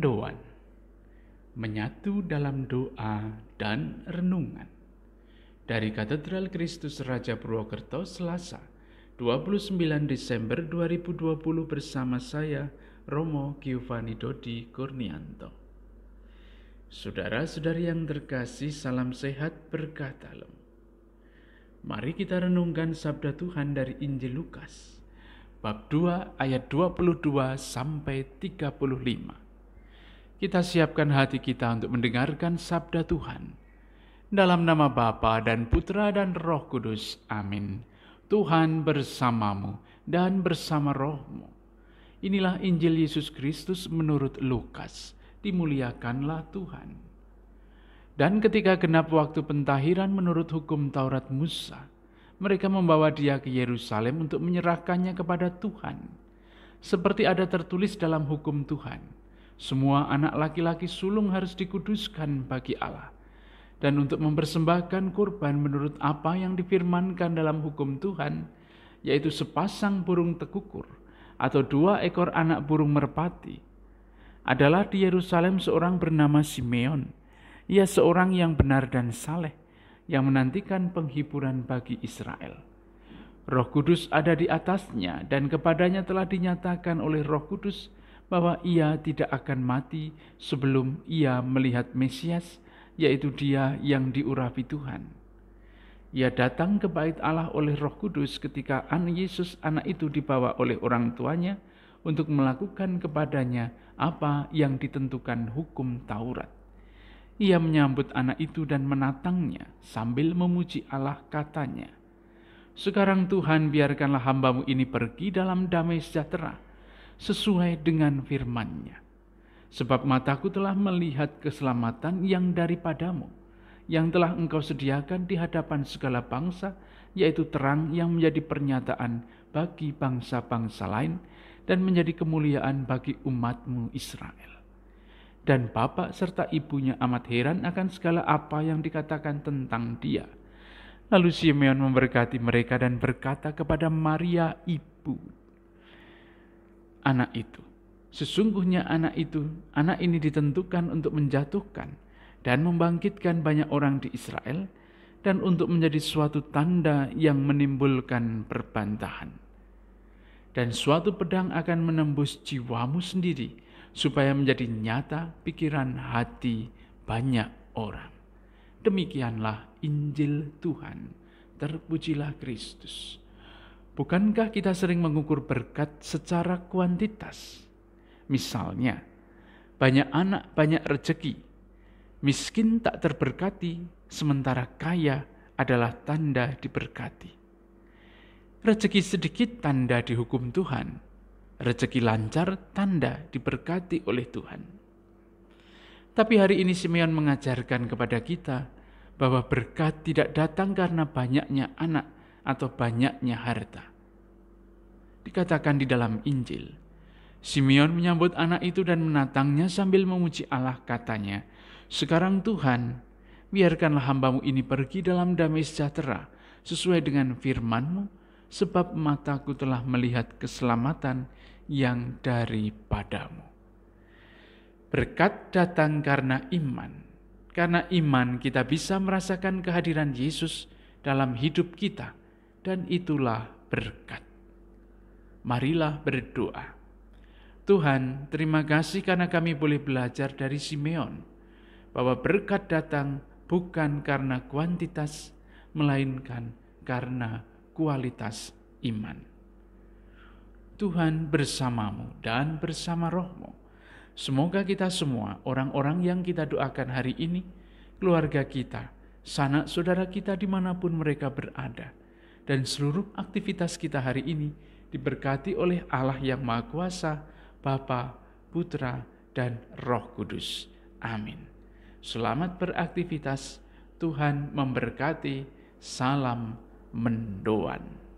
pandoan, menyatu dalam doa dan renungan. Dari Katedral Kristus Raja Purwokerto, Selasa, 29 Desember 2020 bersama saya, Romo Giovanni Dodi Kurnianto. Saudara-saudari yang terkasih, salam sehat berkah dalam. Mari kita renungkan sabda Tuhan dari Injil Lukas bab 2 ayat 22 sampai 35 kita siapkan hati kita untuk mendengarkan sabda Tuhan. Dalam nama Bapa dan Putra dan Roh Kudus. Amin. Tuhan bersamamu dan bersama rohmu. Inilah Injil Yesus Kristus menurut Lukas. Dimuliakanlah Tuhan. Dan ketika genap waktu pentahiran menurut hukum Taurat Musa, mereka membawa dia ke Yerusalem untuk menyerahkannya kepada Tuhan. Seperti ada tertulis dalam hukum Tuhan semua anak laki-laki sulung harus dikuduskan bagi Allah. Dan untuk mempersembahkan kurban menurut apa yang difirmankan dalam hukum Tuhan, yaitu sepasang burung tekukur atau dua ekor anak burung merpati, adalah di Yerusalem seorang bernama Simeon. Ia seorang yang benar dan saleh, yang menantikan penghiburan bagi Israel. Roh Kudus ada di atasnya, dan kepadanya telah dinyatakan oleh Roh Kudus bahwa ia tidak akan mati sebelum ia melihat Mesias, yaitu Dia yang diurapi Tuhan. Ia datang ke Bait Allah oleh Roh Kudus ketika anak Yesus anak itu dibawa oleh orang tuanya untuk melakukan kepadanya apa yang ditentukan hukum Taurat. Ia menyambut anak itu dan menatangnya sambil memuji Allah katanya, Sekarang Tuhan biarkanlah hambamu ini pergi dalam damai sejahtera sesuai dengan firman-Nya. Sebab mataku telah melihat keselamatan yang daripadamu, yang telah engkau sediakan di hadapan segala bangsa, yaitu terang yang menjadi pernyataan bagi bangsa-bangsa lain dan menjadi kemuliaan bagi umatmu Israel. Dan bapak serta ibunya amat heran akan segala apa yang dikatakan tentang dia. Lalu Simeon memberkati mereka dan berkata kepada Maria ibu anak itu. Sesungguhnya anak itu, anak ini ditentukan untuk menjatuhkan dan membangkitkan banyak orang di Israel dan untuk menjadi suatu tanda yang menimbulkan perbantahan. Dan suatu pedang akan menembus jiwamu sendiri supaya menjadi nyata pikiran hati banyak orang. Demikianlah Injil Tuhan. Terpujilah Kristus. Bukankah kita sering mengukur berkat secara kuantitas? Misalnya, banyak anak, banyak rejeki, miskin tak terberkati, sementara kaya adalah tanda diberkati. Rejeki sedikit tanda dihukum Tuhan, rejeki lancar tanda diberkati oleh Tuhan. Tapi hari ini Simeon mengajarkan kepada kita bahwa berkat tidak datang karena banyaknya anak, atau banyaknya harta. Dikatakan di dalam Injil, Simeon menyambut anak itu dan menatangnya sambil memuji Allah katanya, Sekarang Tuhan, biarkanlah hambamu ini pergi dalam damai sejahtera, sesuai dengan firmanmu, sebab mataku telah melihat keselamatan yang daripadamu. Berkat datang karena iman. Karena iman kita bisa merasakan kehadiran Yesus dalam hidup kita dan itulah berkat. Marilah berdoa. Tuhan, terima kasih karena kami boleh belajar dari Simeon bahwa berkat datang bukan karena kuantitas, melainkan karena kualitas iman. Tuhan bersamamu dan bersama rohmu. Semoga kita semua, orang-orang yang kita doakan hari ini, keluarga kita, sanak saudara kita dimanapun mereka berada, dan seluruh aktivitas kita hari ini diberkati oleh Allah yang Maha Kuasa, Bapa, Putra, dan Roh Kudus. Amin. Selamat beraktivitas. Tuhan memberkati. Salam mendoan.